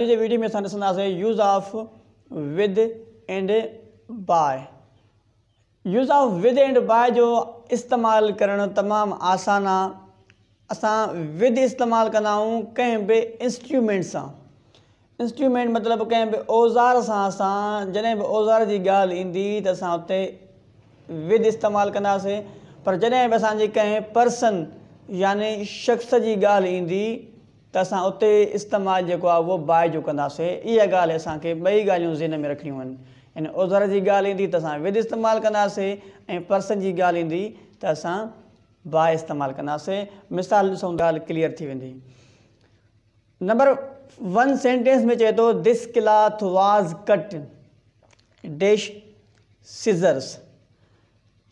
अॼु जे वीडियो में असां ॾिसंदासीं use of with and by use of with and by जो इस्तेमालु करणु तमामु आसानु आहे असां विद इस्तेमालु कंदा आहियूं कंहिं बि इंस्ट्रूमेंट सां इंस्ट्रूमेंट मतिलबु कंहिं बि औज़ार सां असां जॾहिं बि औज़ार जी ॻाल्हि ईंदी त असां हुते विद इस्तेमालु कंदासीं पर जॾहिं बि असांजी कंहिं पर्सन यानी शख़्स जी ॻाल्हि ईंदी त असां उते इस्तेमालु जेको आहे उहो बाहि जो कंदासीं इहा ॻाल्हि असांखे ॿई ॻाल्हियूं ज़ेन में रखणियूं आहिनि इन औज़र जी ॻाल्हि ईंदी त असां विद इस्तेमालु कंदासीं ऐं पर्सनि जी ॻाल्हि ईंदी त असां बाहि इस्तेमालु कंदासीं मिसाल ॾिसूं ॻाल्हि थी वेंदी नंबर वन सेंटेंस में चए थो this cloth was cut dash scissors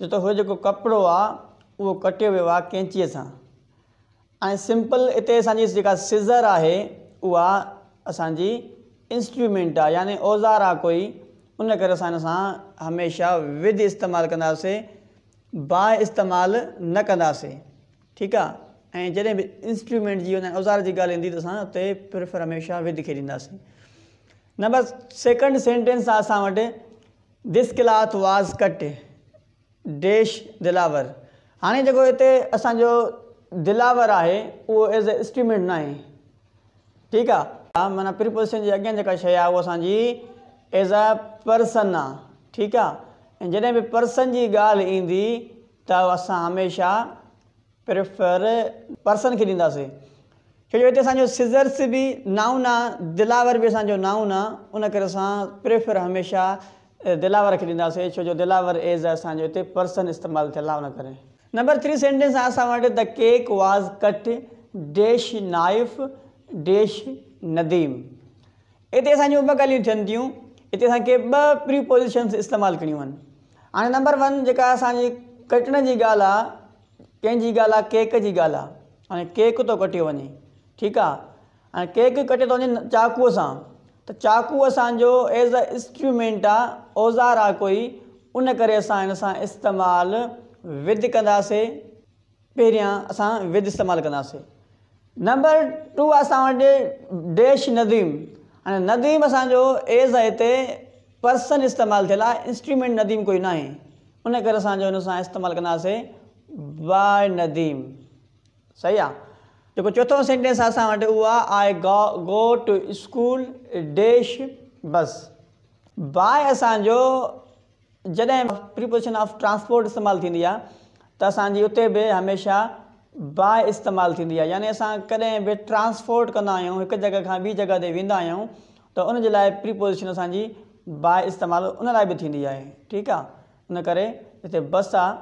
जो त उहो जेको कपिड़ो आहे उहो कटियो वियो आहे कैंचीअ सां ऐं सिम्पल हिते असांजी जेका सिज़र आहे उहा असांजी इंस्ट्रुमेंट आहे औज़ार आहे कोई उन करे असां हिन सां हमेशह विधु इस्तेमालु कंदासीं बाहि इस्तेमालु न कंदासीं ठीकु आहे ऐं जॾहिं बि इंस्ट्रूमेंट जी औज़ार जी ॻाल्हि ईंदी त असां उते प्रिफर हमेशह विधि नंबर सेकंड सेंटेंस आहे असां वटि this cloth was cut dash Dilawar हाणे जेको हिते असांजो दिलावर आहे उहो एज़ अ स्टीमेंट न आहे ठीकु आहे माना प्रिपोज़िशन जे अॻियां जेका शइ आहे उहा असांजी एज़ अ पर्सन आहे ठीकु आहे ऐं जॾहिं बि पर्सन जी ॻाल्हि ईंदी त असां हमेशह प्रैफर पर्सन खे ॾींदासीं छो जो हिते असांजो सिज़र्स बि नाउन आहे दिलावर बि असांजो नाउन आहे उन करे असां हमेशह दिलावर खे ॾींदासीं छो जो दिलावर एज़ असांजो हिते पर्सन इस्तेमालु थियलु आहे उन करे नंबर थ्री सेंटेंस आहे असां वटि the cake was cut dash knife dash Nadeem हिते असांजी ॿ ॻाल्हियूं थियनि थियूं हिते असांखे ॿ प्रीपोज़ीशन्स इस्तेमालु कयूं नंबर वन जेका असांजी कटने की गाल आहे गाल केक की गाल आहे केक तो कटियो वे ठीक है केक कटे तो वे चाकू से तो चाकू असो एज़ अ इंस्ट्रूमेंट आ औज़ार आ कोई उन करे असां विद कंदासीं पहिरियां असां विद इस्तेमालु कंदासीं नंबर टू असां वटि डेश नदीम हाणे नदीम असांजो एज़ आहे हिते पर्सन इस्तेमालु थियलु आहे इंस्ट्रूमेंट नदीम कोई न आहे उन करे असांजो हुन सां इस्तेमालु कंदासीं बाय नदीम सही आहे जेको चोथों सेंटेंस आहे असां वटि उहो आहे आई गा go to school dash bus by असांजो जॾहिं प्रीपोज़िशन ऑफ ट्रांसपोर्ट इस्तेमालु थींदी आहे त असांजी उते बि हमेशह बाए इस्तेमालु थींदी आहे यानी असां कॾहिं बि ट्रांस्पोट कंदा आहियूं हिकु जॻह खां ॿी जॻह ते वेंदा आहियूं त लाइ असांजी इस्तेमालु उन लाइ बि थींदी आहे ठीकु आहे उन करे हिते बस आहे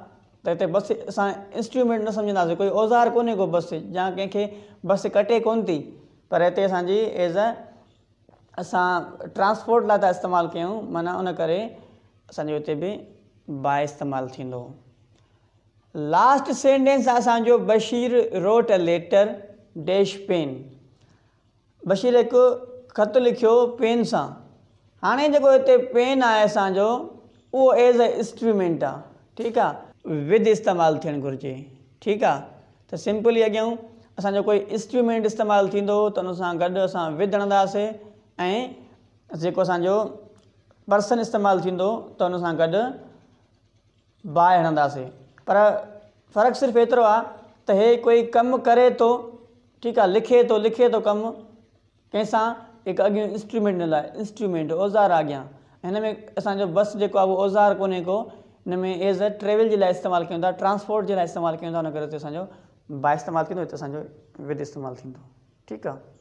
त हिते बस असां इंस्ट्रूमेंट न सम्झंदासीं कोई औज़ार कोन्हे को बस जा कंहिंखे बस कटे कोन्ह थी पर हिते असांजी एस असां ट्रांसपोर्ट लाइ था इस्तेमालु कयूं माना उन करे असो इत भी बाए इस्तेमाल लास्ट सेंटेंस असो Bashir wrote a letter dash pen Bashir एक खत लिखो पेन से हाँ जो हिते पेन है असो वो एज अ इंस्ट्रूमेंट आ ठीक है विद इस्तेमाल थे घुर्जे ठीक है तो सिंपली अॻियां असो कोई इंस्ट्रूमेंट इस्तेमाल तो उन गड अस विद हणंदे विदु पर्सन इस्तेमालु थींदो त हुन सां गॾु बाहि हणंदासीं पर फ़र्क़ु सिर्फ़ु एतिरो आहे त हे कोई कमु करे थो ठीकु आहे लिखे थो लिखे थो कमु कंहिंसां हिकु अॻियां इंस्ट्रूमेंट इंस्टूमेंट लाइ इंस्ट्रूमेंट औज़ार आहे अॻियां हिन में असांजो बस जेको आहे उहो औज़ार कोन्हे को हिन में एज़ अ ट्रेवल जे लाइ इस्तेमालु कयूं था ट्रांसपोर्ट जे लाइ इस्तेमालु कयूं था हुन करे उते असांजो बाहि इस्तेमालु थींदो हिते असांजो विद इस्तेमालु थींदो ठीकु आहे